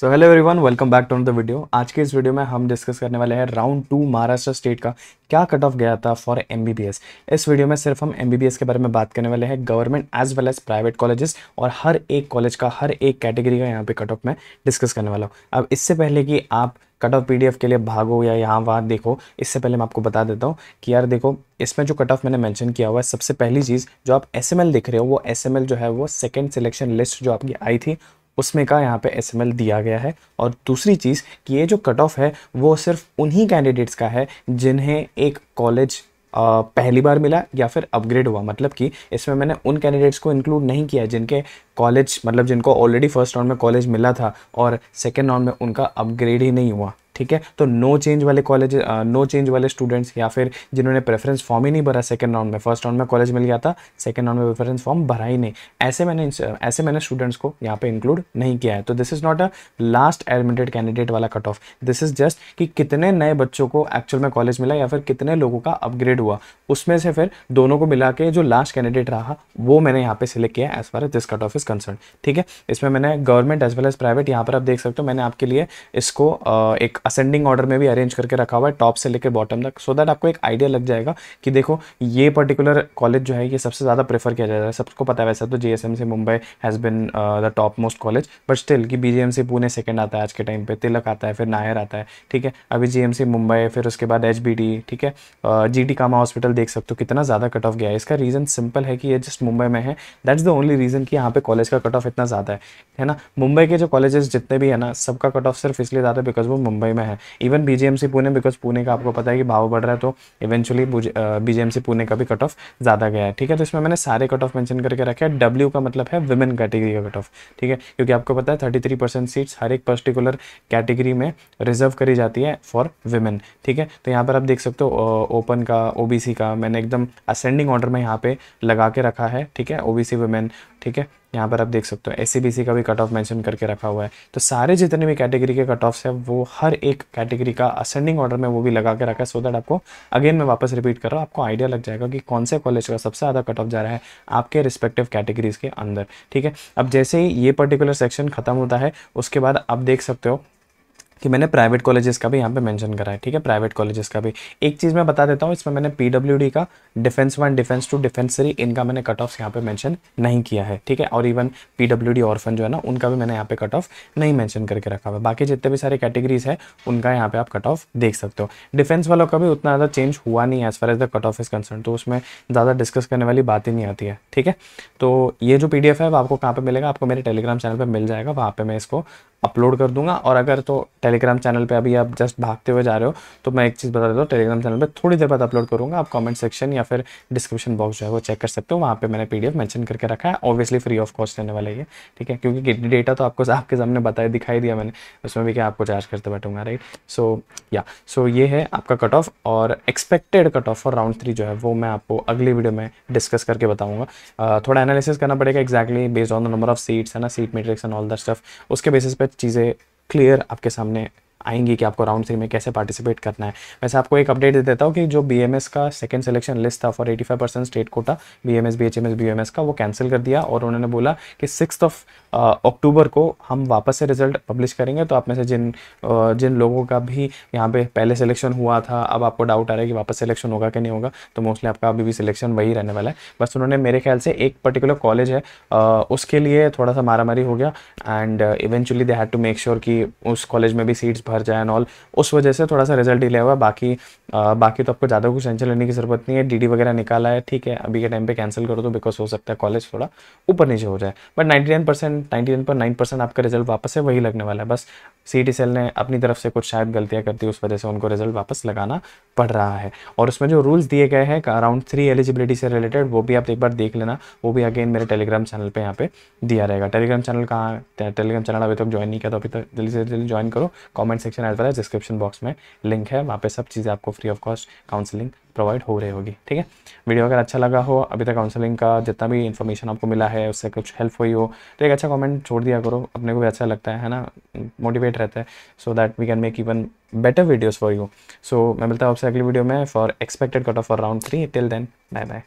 so hello everyone welcome back to the video आज के इस वीडियो में हम डिस्कस करने वाले हैं राउंड टू महाराष्ट्र स्टेट का क्या कट ऑफ गया था फॉर एम इस वीडियो में सिर्फ हम एम के बारे में बात करने वाले हैं government as well as private colleges और हर एक कॉलेज का हर एक कैटेगरी का यहाँ पे कट ऑफ मैं डिस्कस करने वाला हूँ अब इससे पहले कि आप कट ऑफ पी के लिए भागो या यहाँ वहाँ देखो इससे पहले मैं आपको बता देता हूँ कि यार देखो इसमें जो कट ऑफ मैंने मेंशन किया हुआ है सबसे पहली चीज़ जो आप एस देख रहे हो वो एस जो है वो सेकेंड सिलेक्शन लिस्ट जो आपकी आई थी उसमें का यहाँ पे एस दिया गया है और दूसरी चीज़ कि ये जो कट ऑफ है वो सिर्फ उन्हीं कैंडिडेट्स का है जिन्हें एक कॉलेज पहली बार मिला या फिर अपग्रेड हुआ मतलब कि इसमें मैंने उन कैंडिडेट्स को इंक्लूड नहीं किया जिनके कॉलेज मतलब जिनको ऑलरेडी फर्स्ट राउंड में कॉलेज मिला था और सेकेंड राउंड में उनका अपग्रेड ही नहीं हुआ ठीक है तो नो चेंज वाले कॉलेज नो चेंज वाले स्टूडेंट्स या फिर जिन्होंने प्रेफरेंस फॉर्म ही नहीं भरा सेकंड राउंड में फर्स्ट राउंड में कॉलेज मिल गया था सेकंड राउंड में प्रेफरेंस फॉर्म भरा ही नहीं ऐसे मैंने ऐसे मैंने स्टूडेंट्स को यहाँ पे इंक्लूड नहीं किया है तो this is not a last admitted candidate वाला cut off this is just कि कितने नए बच्चों को एक्चुअल में कॉलेज मिला या फिर कितने लोगों का अपग्रेड हुआ उसमें से फिर दोनों को मिला के जो लास्ट कैंडिडेट रहा वो मैंने यहाँ पे सिलेक्ट किया as far as this cut off is concern ठीक है इसमें मैंने government as well as private यहाँ पर आप देख सकते हो मैंने आपके लिए इसको एक असेंडिंग ऑर्डर में भी अरेंज करके रखा हुआ है टॉप से लेकर बॉटम तक सो दैट आपको एक आइडिया लग जाएगा कि देखो ये पर्टिकुलर कॉलेज जो है ये सबसे ज़्यादा प्रेफर किया जा रहा है सबको पता है वैसे तो J Mumbai has been the top most college but still कि बी से पुणे सेकेंड आता है आज के टाइम पर तिलक आता है फिर नायर आता है ठीक है अभी जी मुंबई फिर उसके बाद एच ठीक है जी टी कामा हॉस्पिटल देख सकते हो कितना ज़्यादा कट ऑफ गया है इसका रीज़न सिंपल है कि ये जस्ट मुंबई में है दैट्स द ओनली रीज़न कि यहाँ पे कॉलेज का कट ऑफ इतना ज़्यादा है है ना मुंबई के जो कॉलेजेस जितने भी है ना सबका कट ऑफ सिर्फ इसलिए ज़्यादा बिकॉज वो मुंबई में है even BJMC Pune because Pune का आपको पता है कि भाव बढ़ रहा है तो इवेंचुअली बीजेएमसी पुणे का भी कट ऑफ ज़्यादा गया है ठीक है तो इसमें मैंने सारे कट ऑफ मैंशन करके रखे हैं डब्ल्यू का मतलब है वुमेन कैटेगरी का कट ऑफ ठीक है क्योंकि आपको पता है थर्टी थ्री परसेंट सीट्स हर एक पर्टिकुलर कैटेगरी में रिजर्व करी जाती है फॉर वुमेन ठीक है तो यहाँ पर आप देख सकते हो ओपन का ओबीसी का मैंने एकदम असेंडिंग ऑर्डर में यहाँ पे लगा के रखा है ठीक है ओबीसी वुमेन ठीक है यहाँ पर आप देख सकते हो एस का भी कट ऑफ मैंशन करके रखा हुआ है तो सारे जितने भी कैटेगरी के कट ऑफ्स है वो हर एक कैटेगरी का असेंडिंग ऑर्डर में वो भी लगा के रखा है सो दैट आपको अगेन मैं वापस रिपीट कर रहा हूँ आपको आइडिया लग जाएगा कि कौन से कॉलेज का सबसे ज़्यादा कट ऑफ जा रहा है आपके रिस्पेक्टिव कैटेगरीज के अंदर ठीक है अब जैसे ही ये पर्टिकुलर सेक्शन खत्म होता है उसके बाद आप देख सकते हो कि मैंने प्राइवेट कॉलेजेस का भी यहाँ पे मेंशन करा है ठीक है प्राइवेट कॉलेजेस का भी एक चीज़ मैं बता देता हूँ इसमें मैंने पीडब्ल्यूडी का defence one defence two defence three इनका मैंने कट ऑफ यहाँ पे मेंशन नहीं किया है ठीक है और इवन पीडब्ल्यूडी ऑर्फन जो है ना उनका भी मैंने यहाँ पे कट ऑफ नहीं मैंशन करके रखा हुआ बाकी जितने भी सारे कैटेगरीज है उनका यहाँ पे आप कट ऑफ देख सकते हो डिफेंस वालों का भी उतना ज़्यादा चेंज हुआ नहीं है as far as the cut off is concern तो उसमें ज़्यादा डिस्कस करने वाली बात ही नहीं आती है ठीक है तो ये जो पी है वो आपको कहाँ पर मिलेगा आपको मेरे टेलीग्राम चैनल पर मिल जाएगा वहाँ पर मैं इसको अपलोड कर दूंगा और अगर तो टेलीग्राम चैनल पे अभी आप जस्ट भागते हुए जा रहे हो तो मैं एक चीज़ बता देता हूँ टेलीग्राम चैनल पे थोड़ी देर बाद अपलोड करूँगा आप कमेंट सेक्शन या फिर डिस्क्रिप्शन बॉक्स जो है वो चेक कर सकते हो वहाँ पे मैंने पीडीएफ मेंशन करके रखा है ऑब्वियसली फ्री ऑफ कॉस्ट रहने वाला है ठीक है क्योंकि डेटा तो आपको आपके सामने बताया दिखाई दिया मैंने उसमें भी क्या आपको चार्ज करते बैठूंगा राइट सो या सो ये है आपका कट ऑफ और expected cut off for round three जो है वो मैं आपको अगली वीडियो में डिस्कस करके बताऊँगा थोड़ा एनालिसिस करना पड़ेगा exactly based on the number of seats है ना seat matrix and all the stuff उसके बेसिस पर पर चीज़ें क्लियर आपके सामने आएंगी कि आपको राउंड थ्री में कैसे पार्टिसिपेट करना है वैसे आपको एक अपडेट दे देता हूँ कि जो बी का सेकेंड सिलेक्शन लिस्ट था for eighty state quota B M S का वो कैंसिल कर दिया और उन्होंने बोला कि सिक्स ऑफ अक्टूबर को हम वापस से रिजल्ट पब्लिश करेंगे तो आप में से जिन uh, जिन लोगों का भी यहाँ पे पहले सिलेक्शन हुआ था अब आपको डाउट आ रहा है कि वापस सिलेक्शन होगा कि नहीं होगा तो मोस्टली आपका अभी भी सिलेक्शन वही रहने वाला है बस उन्होंने मेरे ख्याल से एक पर्टिकुलर कॉलेज है uh, उसके लिए थोड़ा सा मारामारी हो गया and eventually they had to make sure कि उस कॉलेज में भी सीट्स भर भर जाए एंड ऑल उस वजह से थोड़ा सा रिजल्ट डिले हुआ बाकी आ, बाकी तो आपको ज़्यादा कुछ टेंशन लेने की ज़रूरत नहीं है डीडी वगैरह निकाला है ठीक है अभी के टाइम पे कैंसिल करो तो बिकॉज हो सकता है कॉलेज थोड़ा ऊपर नीचे हो जाए बट नाइन्टी नाइन पर नाइन परसेंट आपका रिजल्ट वापस है वही लगने वाला है बस सी सेल ने अपनी तरफ से कुछ शायद गलतियाँ करती दी उस वजह से उनको रिजल्ट वापस लगाना पड़ रहा है और उसमें जो रूल्स दिए गए हैं अराउंड थ्री एलिजिबिलिटी से रिलेटेड वो भी आप एक बार देख लेना वो भी अगेन मेरे टेलीग्राम चैनल पर यहाँ पे दिया रहेगा टेलीग्राम चैनल कहाँ टेलीग्राम चैनल अभी तक ज्वाइन नहीं किया तो अभी तक जल्दी से जल्दी ज्वाइन करो comment section as well as description box में लिंक है वहाँ पे सब चीज़ें आपको free of cost counselling provide हो रही होगी ठीक है वीडियो अगर अच्छा लगा हो अभी तक काउंसलिंग का जितना भी इन्फॉर्मेशन आपको मिला है उससे कुछ हेल्प हुई हो तो एक अच्छा कॉमेंट छोड़ दिया करो अपने को भी अच्छा लगता है है ना मोटिवेट रहता है so that we can make even better videos for you so मैं मिलता हूँ आपसे अगली वीडियो में for expected cut off for round three till then bye bye